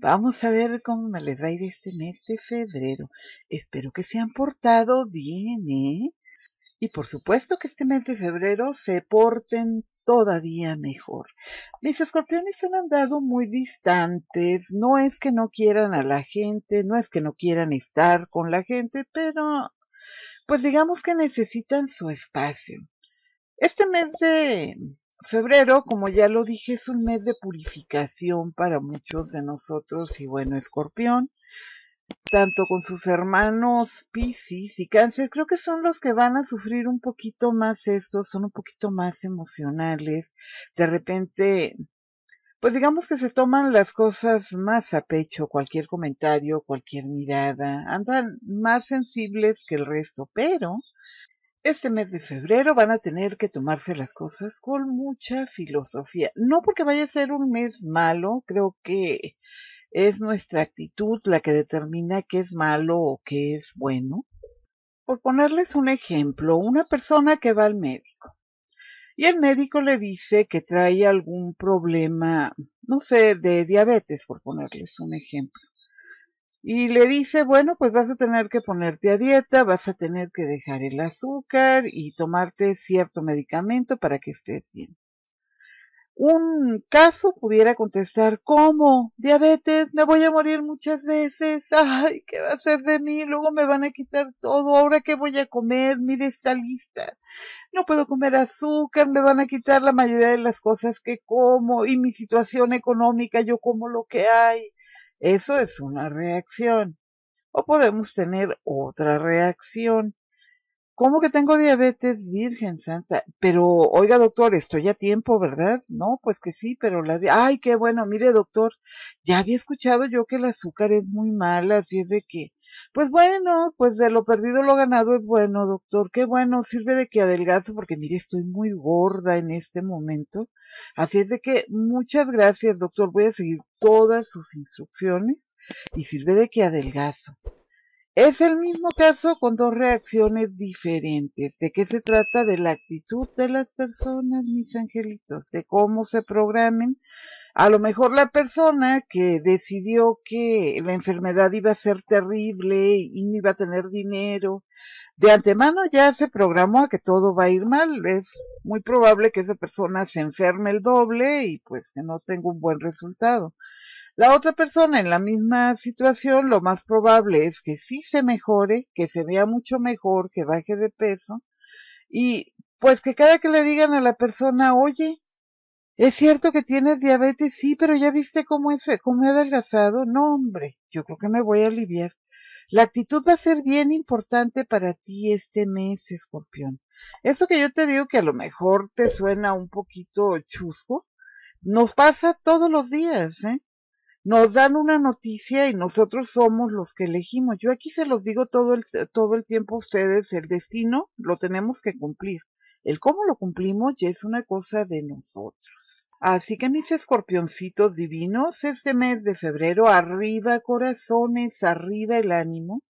vamos a ver cómo me les va a ir este mes de febrero. Espero que se han portado bien, ¿eh? Y por supuesto que este mes de febrero se porten todavía mejor. Mis escorpiones han andado muy distantes, no es que no quieran a la gente, no es que no quieran estar con la gente, pero pues digamos que necesitan su espacio. Este mes de febrero, como ya lo dije, es un mes de purificación para muchos de nosotros y bueno, escorpión, tanto con sus hermanos Pisces y cáncer, creo que son los que van a sufrir un poquito más esto, son un poquito más emocionales, de repente, pues digamos que se toman las cosas más a pecho, cualquier comentario, cualquier mirada, andan más sensibles que el resto, pero este mes de febrero van a tener que tomarse las cosas con mucha filosofía. No porque vaya a ser un mes malo, creo que es nuestra actitud la que determina qué es malo o qué es bueno. Por ponerles un ejemplo, una persona que va al médico y el médico le dice que trae algún problema, no sé, de diabetes, por ponerles un ejemplo y le dice, bueno, pues vas a tener que ponerte a dieta, vas a tener que dejar el azúcar y tomarte cierto medicamento para que estés bien. Un caso pudiera contestar, ¿cómo? Diabetes, me voy a morir muchas veces, ay, ¿qué va a hacer de mí? Luego me van a quitar todo, ahora qué voy a comer, mire esta lista. No puedo comer azúcar, me van a quitar la mayoría de las cosas que como y mi situación económica, yo como lo que hay eso es una reacción. O podemos tener otra reacción. ¿Cómo que tengo diabetes, Virgen Santa? Pero, oiga, doctor, estoy a tiempo, ¿verdad? No, pues que sí, pero la... Ay, qué bueno, mire, doctor, ya había escuchado yo que el azúcar es muy mala, así es de que pues bueno, pues de lo perdido lo ganado es bueno, doctor. Qué bueno, sirve de que adelgazo porque mire, estoy muy gorda en este momento. Así es de que muchas gracias, doctor. Voy a seguir todas sus instrucciones y sirve de que adelgazo. Es el mismo caso con dos reacciones diferentes. ¿De qué se trata? De la actitud de las personas, mis angelitos, de cómo se programen a lo mejor la persona que decidió que la enfermedad iba a ser terrible y no iba a tener dinero, de antemano ya se programó a que todo va a ir mal. Es muy probable que esa persona se enferme el doble y pues que no tenga un buen resultado. La otra persona en la misma situación, lo más probable es que sí se mejore, que se vea mucho mejor, que baje de peso y pues que cada que le digan a la persona, oye, es cierto que tienes diabetes, sí, pero ya viste cómo, es, cómo he adelgazado. No, hombre, yo creo que me voy a aliviar. La actitud va a ser bien importante para ti este mes, escorpión. Eso que yo te digo que a lo mejor te suena un poquito chusco, nos pasa todos los días, ¿eh? Nos dan una noticia y nosotros somos los que elegimos. Yo aquí se los digo todo el, todo el tiempo a ustedes, el destino lo tenemos que cumplir. El cómo lo cumplimos ya es una cosa de nosotros. Así que mis escorpioncitos divinos, este mes de febrero, arriba corazones, arriba el ánimo,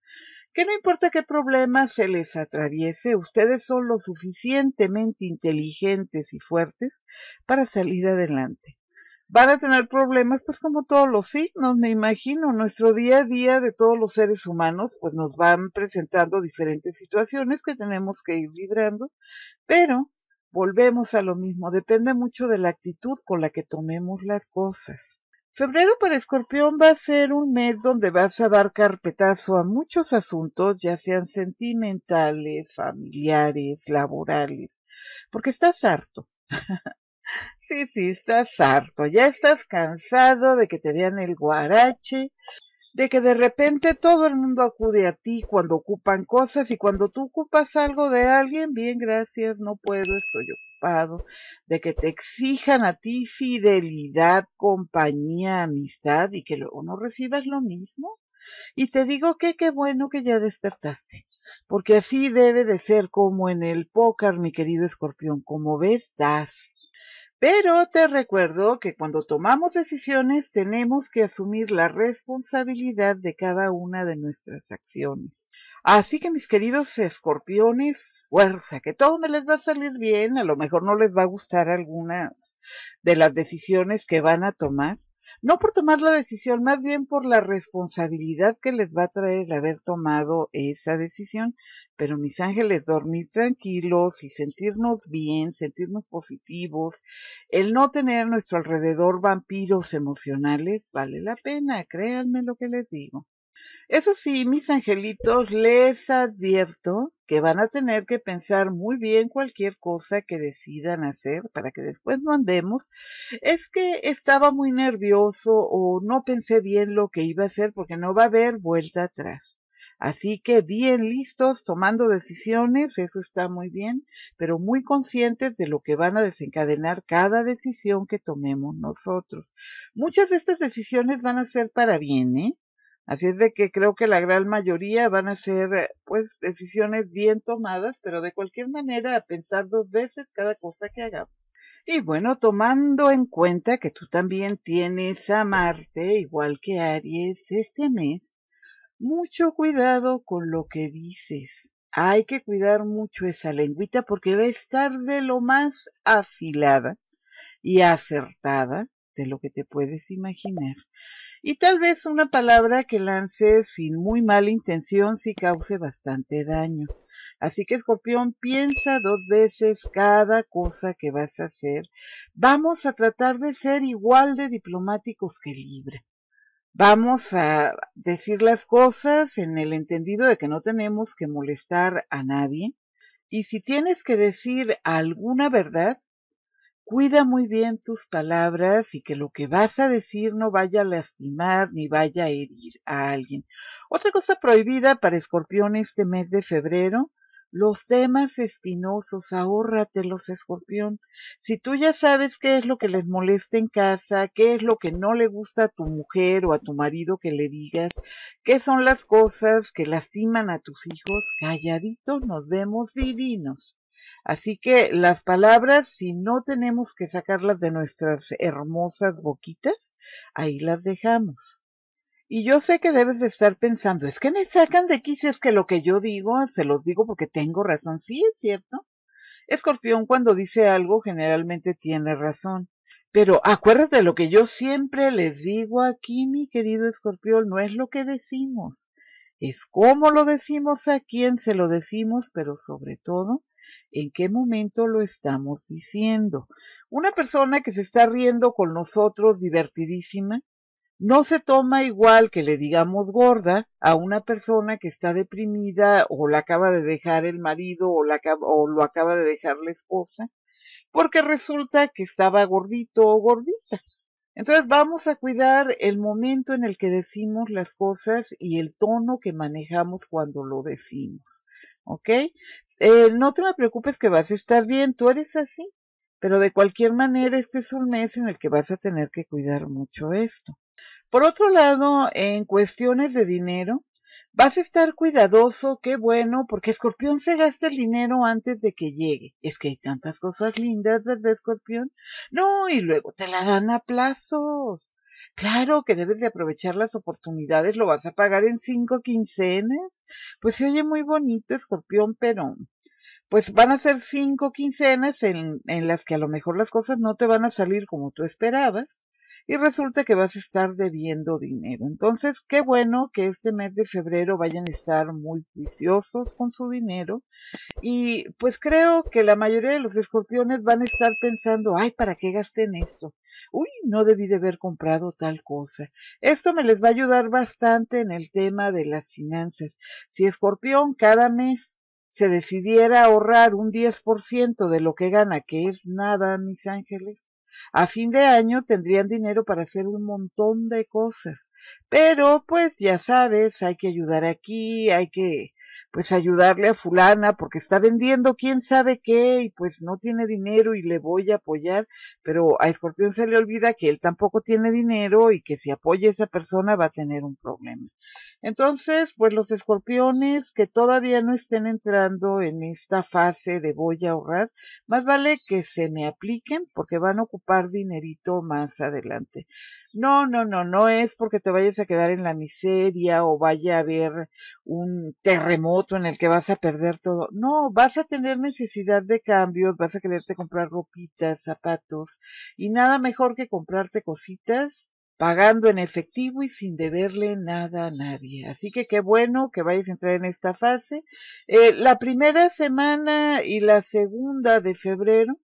que no importa qué problema se les atraviese, ustedes son lo suficientemente inteligentes y fuertes para salir adelante van a tener problemas, pues como todos los signos, me imagino, nuestro día a día de todos los seres humanos, pues nos van presentando diferentes situaciones que tenemos que ir librando, pero volvemos a lo mismo, depende mucho de la actitud con la que tomemos las cosas. Febrero para Escorpión va a ser un mes donde vas a dar carpetazo a muchos asuntos, ya sean sentimentales, familiares, laborales, porque estás harto, Sí, sí, estás harto, ya estás cansado de que te vean el guarache, de que de repente todo el mundo acude a ti cuando ocupan cosas y cuando tú ocupas algo de alguien, bien, gracias, no puedo, estoy ocupado, de que te exijan a ti fidelidad, compañía, amistad y que luego no recibas lo mismo. Y te digo que qué bueno que ya despertaste, porque así debe de ser como en el pócar, mi querido escorpión, como ves, das. Pero te recuerdo que cuando tomamos decisiones tenemos que asumir la responsabilidad de cada una de nuestras acciones. Así que mis queridos escorpiones, fuerza, que todo me les va a salir bien, a lo mejor no les va a gustar algunas de las decisiones que van a tomar, no por tomar la decisión, más bien por la responsabilidad que les va a traer el haber tomado esa decisión. Pero mis ángeles, dormir tranquilos y sentirnos bien, sentirnos positivos, el no tener a nuestro alrededor vampiros emocionales, vale la pena, créanme lo que les digo. Eso sí, mis angelitos, les advierto que van a tener que pensar muy bien cualquier cosa que decidan hacer para que después no andemos. Es que estaba muy nervioso o no pensé bien lo que iba a hacer porque no va a haber vuelta atrás. Así que bien listos, tomando decisiones, eso está muy bien, pero muy conscientes de lo que van a desencadenar cada decisión que tomemos nosotros. Muchas de estas decisiones van a ser para bien, ¿eh? Así es de que creo que la gran mayoría van a ser eh, pues decisiones bien tomadas, pero de cualquier manera a pensar dos veces cada cosa que hagamos. Y bueno, tomando en cuenta que tú también tienes a Marte, igual que Aries, este mes, mucho cuidado con lo que dices. Hay que cuidar mucho esa lengüita porque va a estar de lo más afilada y acertada de lo que te puedes imaginar. Y tal vez una palabra que lances sin muy mala intención si cause bastante daño. Así que escorpión, piensa dos veces cada cosa que vas a hacer. Vamos a tratar de ser igual de diplomáticos que Libra. Vamos a decir las cosas en el entendido de que no tenemos que molestar a nadie. Y si tienes que decir alguna verdad, cuida muy bien tus palabras y que lo que vas a decir no vaya a lastimar ni vaya a herir a alguien. Otra cosa prohibida para escorpión este mes de febrero, los temas espinosos, ahórratelos, escorpión. Si tú ya sabes qué es lo que les molesta en casa, qué es lo que no le gusta a tu mujer o a tu marido que le digas, qué son las cosas que lastiman a tus hijos, calladito nos vemos divinos. Así que las palabras, si no tenemos que sacarlas de nuestras hermosas boquitas, ahí las dejamos. Y yo sé que debes de estar pensando, es que me sacan de quicio, es que lo que yo digo, se los digo porque tengo razón. Sí, es cierto. Escorpión cuando dice algo generalmente tiene razón. Pero acuérdate de lo que yo siempre les digo aquí, mi querido Escorpión, no es lo que decimos, es cómo lo decimos, a quién se lo decimos, pero sobre todo, en qué momento lo estamos diciendo. Una persona que se está riendo con nosotros divertidísima, no se toma igual que le digamos gorda a una persona que está deprimida o la acaba de dejar el marido o, o lo acaba de dejar la esposa, porque resulta que estaba gordito o gordita. Entonces vamos a cuidar el momento en el que decimos las cosas y el tono que manejamos cuando lo decimos. ¿ok? Eh, no te me preocupes que vas a estar bien, tú eres así, pero de cualquier manera este es un mes en el que vas a tener que cuidar mucho esto. Por otro lado, en cuestiones de dinero, vas a estar cuidadoso, qué bueno, porque Escorpión se gasta el dinero antes de que llegue. Es que hay tantas cosas lindas, ¿verdad, Escorpión? No, y luego te la dan a plazos. Claro que debes de aprovechar las oportunidades, lo vas a pagar en cinco quincenas. Pues se oye muy bonito, escorpión, pero pues van a ser cinco quincenas en, en las que a lo mejor las cosas no te van a salir como tú esperabas y resulta que vas a estar debiendo dinero. Entonces, qué bueno que este mes de febrero vayan a estar muy viciosos con su dinero y pues creo que la mayoría de los escorpiones van a estar pensando, ay, ¿para qué gasté en esto? Uy, no debí de haber comprado tal cosa. Esto me les va a ayudar bastante en el tema de las finanzas. Si escorpión cada mes se decidiera ahorrar un 10% de lo que gana, que es nada, mis ángeles, a fin de año tendrían dinero para hacer un montón de cosas. Pero, pues ya sabes, hay que ayudar aquí, hay que pues ayudarle a fulana porque está vendiendo quién sabe qué y pues no tiene dinero y le voy a apoyar, pero a Escorpión se le olvida que él tampoco tiene dinero y que si apoya a esa persona va a tener un problema. Entonces, pues los escorpiones que todavía no estén entrando en esta fase de voy a ahorrar, más vale que se me apliquen porque van a ocupar dinerito más adelante. No, no, no, no es porque te vayas a quedar en la miseria o vaya a haber un terremoto otro en el que vas a perder todo. No, vas a tener necesidad de cambios, vas a quererte comprar ropitas, zapatos y nada mejor que comprarte cositas pagando en efectivo y sin deberle nada a nadie. Así que qué bueno que vayas a entrar en esta fase. Eh, la primera semana y la segunda de febrero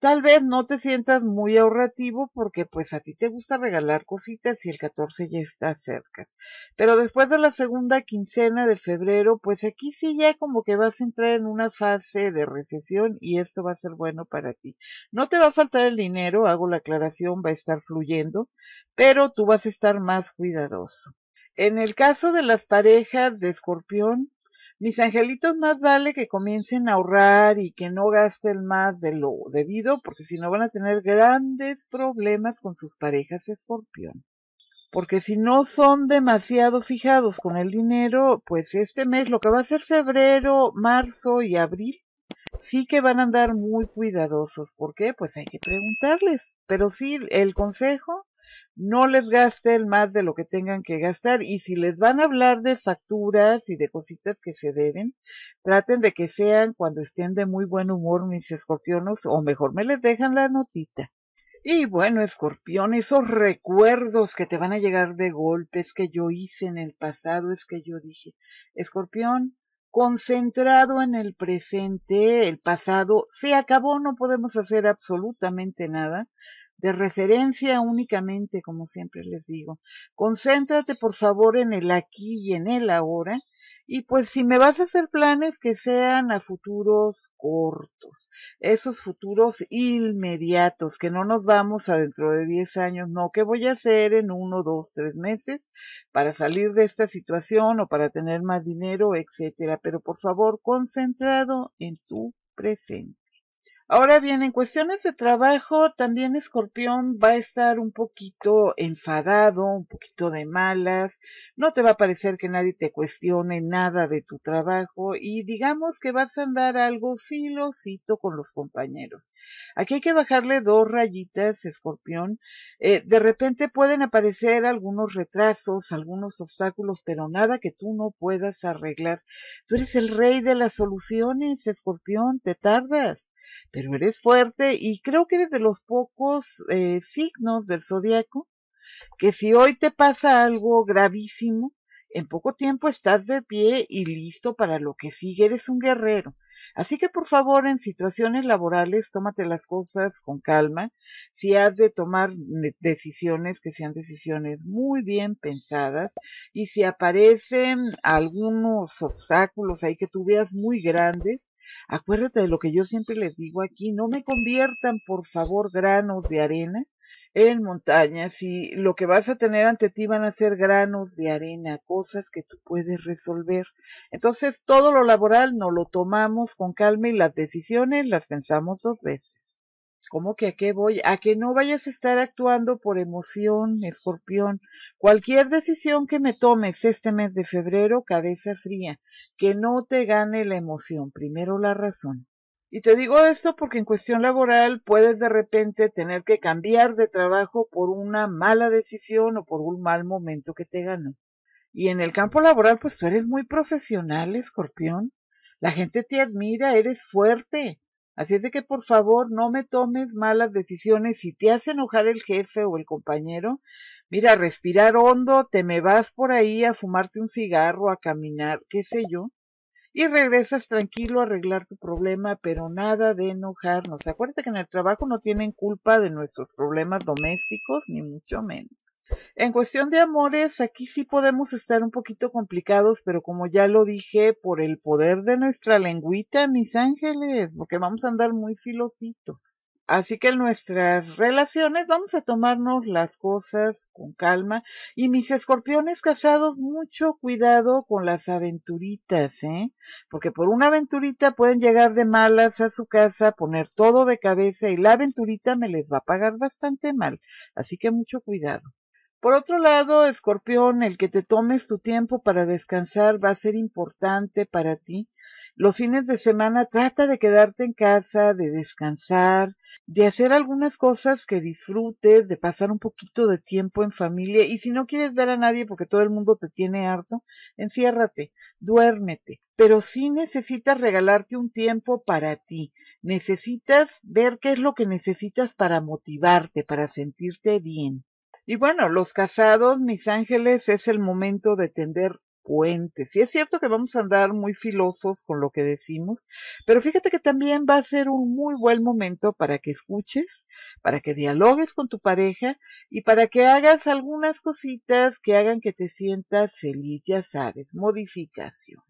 Tal vez no te sientas muy ahorrativo porque pues a ti te gusta regalar cositas y el 14 ya está cerca. Pero después de la segunda quincena de febrero, pues aquí sí ya como que vas a entrar en una fase de recesión y esto va a ser bueno para ti. No te va a faltar el dinero, hago la aclaración, va a estar fluyendo, pero tú vas a estar más cuidadoso. En el caso de las parejas de escorpión, mis angelitos más vale que comiencen a ahorrar y que no gasten más de lo debido, porque si no van a tener grandes problemas con sus parejas escorpión. Porque si no son demasiado fijados con el dinero, pues este mes, lo que va a ser febrero, marzo y abril, sí que van a andar muy cuidadosos. ¿Por qué? Pues hay que preguntarles. Pero sí, el consejo no les gasten más de lo que tengan que gastar y si les van a hablar de facturas y de cositas que se deben, traten de que sean cuando estén de muy buen humor mis escorpionos o mejor me les dejan la notita. Y bueno, escorpión, esos recuerdos que te van a llegar de golpes que yo hice en el pasado, es que yo dije, escorpión, concentrado en el presente, el pasado se acabó, no podemos hacer absolutamente nada de referencia únicamente, como siempre les digo. Concéntrate, por favor, en el aquí y en el ahora. Y pues si me vas a hacer planes que sean a futuros cortos, esos futuros inmediatos, que no nos vamos a dentro de 10 años, no, ¿qué voy a hacer en uno, dos, tres meses para salir de esta situación o para tener más dinero, etcétera? Pero por favor, concentrado en tu presente. Ahora bien, en cuestiones de trabajo, también Escorpión va a estar un poquito enfadado, un poquito de malas, no te va a parecer que nadie te cuestione nada de tu trabajo y digamos que vas a andar algo filocito con los compañeros. Aquí hay que bajarle dos rayitas, Escorpión. Eh, de repente pueden aparecer algunos retrasos, algunos obstáculos, pero nada que tú no puedas arreglar. Tú eres el rey de las soluciones, Escorpión, te tardas pero eres fuerte y creo que eres de los pocos eh, signos del zodiaco que si hoy te pasa algo gravísimo, en poco tiempo estás de pie y listo para lo que sigue, eres un guerrero. Así que por favor, en situaciones laborales, tómate las cosas con calma. Si has de tomar decisiones, que sean decisiones muy bien pensadas. Y si aparecen algunos obstáculos ahí que tú veas muy grandes, Acuérdate de lo que yo siempre les digo aquí, no me conviertan, por favor, granos de arena en montañas y lo que vas a tener ante ti van a ser granos de arena, cosas que tú puedes resolver. Entonces, todo lo laboral no lo tomamos con calma y las decisiones las pensamos dos veces. ¿Cómo que a qué voy? A que no vayas a estar actuando por emoción, escorpión. Cualquier decisión que me tomes este mes de febrero, cabeza fría. Que no te gane la emoción, primero la razón. Y te digo esto porque en cuestión laboral puedes de repente tener que cambiar de trabajo por una mala decisión o por un mal momento que te gano. Y en el campo laboral, pues tú eres muy profesional, escorpión. La gente te admira, eres fuerte Así es de que por favor no me tomes malas decisiones. Si te hace enojar el jefe o el compañero, mira, respirar hondo, te me vas por ahí a fumarte un cigarro, a caminar, qué sé yo y regresas tranquilo a arreglar tu problema, pero nada de enojarnos. Acuérdate que en el trabajo no tienen culpa de nuestros problemas domésticos, ni mucho menos. En cuestión de amores, aquí sí podemos estar un poquito complicados, pero como ya lo dije, por el poder de nuestra lengüita, mis ángeles, porque vamos a andar muy filositos. Así que en nuestras relaciones vamos a tomarnos las cosas con calma y mis escorpiones casados mucho cuidado con las aventuritas, ¿eh? Porque por una aventurita pueden llegar de malas a su casa, poner todo de cabeza y la aventurita me les va a pagar bastante mal. Así que mucho cuidado. Por otro lado, escorpión, el que te tomes tu tiempo para descansar va a ser importante para ti los fines de semana trata de quedarte en casa, de descansar, de hacer algunas cosas que disfrutes, de pasar un poquito de tiempo en familia y si no quieres ver a nadie porque todo el mundo te tiene harto, enciérrate, duérmete, pero sí necesitas regalarte un tiempo para ti, necesitas ver qué es lo que necesitas para motivarte, para sentirte bien. Y bueno, los casados, mis ángeles, es el momento de tender y es cierto que vamos a andar muy filosos con lo que decimos, pero fíjate que también va a ser un muy buen momento para que escuches, para que dialogues con tu pareja y para que hagas algunas cositas que hagan que te sientas feliz, ya sabes, modificaciones.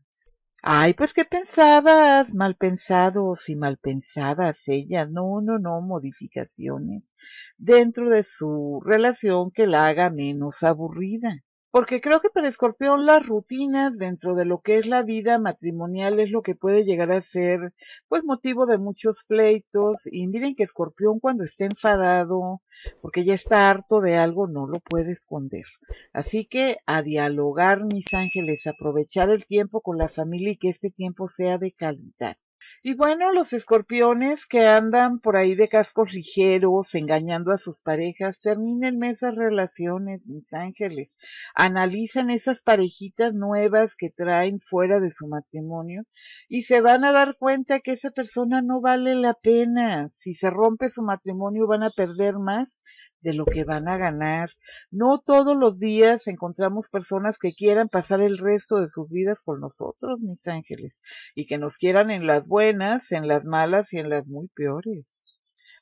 Ay, pues qué pensabas, mal pensados y mal pensadas ella. No, no, no, modificaciones dentro de su relación que la haga menos aburrida porque creo que para Escorpión las rutinas dentro de lo que es la vida matrimonial es lo que puede llegar a ser pues motivo de muchos pleitos y miren que Escorpión cuando está enfadado porque ya está harto de algo no lo puede esconder. Así que a dialogar mis ángeles, aprovechar el tiempo con la familia y que este tiempo sea de calidad. Y bueno, los escorpiones que andan por ahí de cascos ligeros, engañando a sus parejas, terminen esas relaciones, mis ángeles. analizan esas parejitas nuevas que traen fuera de su matrimonio y se van a dar cuenta que esa persona no vale la pena. Si se rompe su matrimonio van a perder más de lo que van a ganar. No todos los días encontramos personas que quieran pasar el resto de sus vidas con nosotros, mis ángeles, y que nos quieran en las buenas, en las malas y en las muy peores.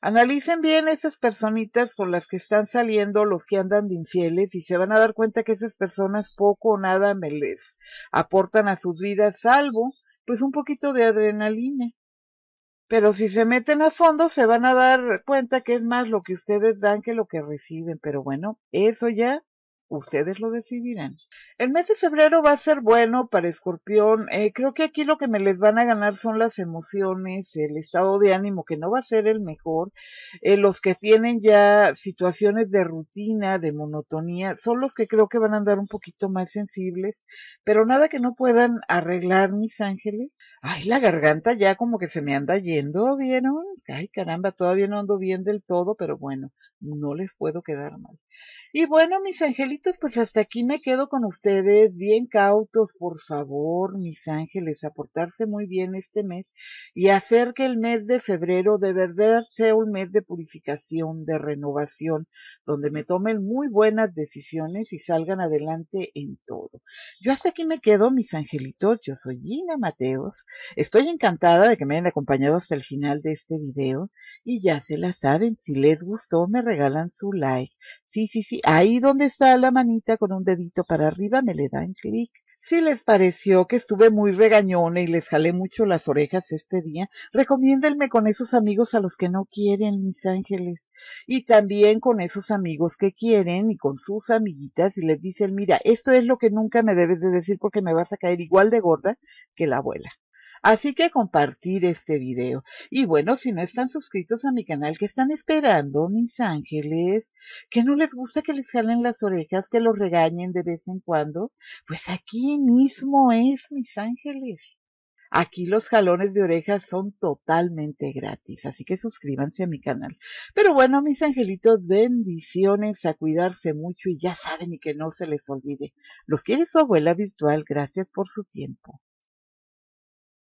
Analicen bien esas personitas con las que están saliendo los que andan de infieles y se van a dar cuenta que esas personas poco o nada me les aportan a sus vidas, salvo pues un poquito de adrenalina. Pero si se meten a fondo se van a dar cuenta que es más lo que ustedes dan que lo que reciben. Pero bueno, eso ya Ustedes lo decidirán. El mes de febrero va a ser bueno para Escorpión. Eh, creo que aquí lo que me les van a ganar son las emociones, el estado de ánimo, que no va a ser el mejor. Eh, los que tienen ya situaciones de rutina, de monotonía, son los que creo que van a andar un poquito más sensibles. Pero nada que no puedan arreglar, mis ángeles. Ay, la garganta ya como que se me anda yendo, ¿vieron? Ay, caramba, todavía no ando bien del todo, pero bueno, no les puedo quedar mal. Y bueno, mis angelitos, pues hasta aquí me quedo con ustedes. Bien cautos, por favor, mis ángeles, Aportarse muy bien este mes y hacer que el mes de febrero de verdad sea un mes de purificación, de renovación, donde me tomen muy buenas decisiones y salgan adelante en todo. Yo hasta aquí me quedo, mis angelitos. Yo soy Gina Mateos. Estoy encantada de que me hayan acompañado hasta el final de este video. Y ya se la saben, si les gustó, me regalan su like. Sí, sí, sí. Ahí donde está la manita con un dedito para arriba me le dan clic. Si les pareció que estuve muy regañona y les jalé mucho las orejas este día, recomiéndenme con esos amigos a los que no quieren, mis ángeles. Y también con esos amigos que quieren y con sus amiguitas y les dicen, mira, esto es lo que nunca me debes de decir porque me vas a caer igual de gorda que la abuela. Así que compartir este video. Y bueno, si no están suscritos a mi canal, ¿qué están esperando, mis ángeles? ¿Que no les gusta que les jalen las orejas, que los regañen de vez en cuando? Pues aquí mismo es, mis ángeles. Aquí los jalones de orejas son totalmente gratis, así que suscríbanse a mi canal. Pero bueno, mis angelitos, bendiciones, a cuidarse mucho y ya saben y que no se les olvide. Los quiere su abuela virtual, gracias por su tiempo.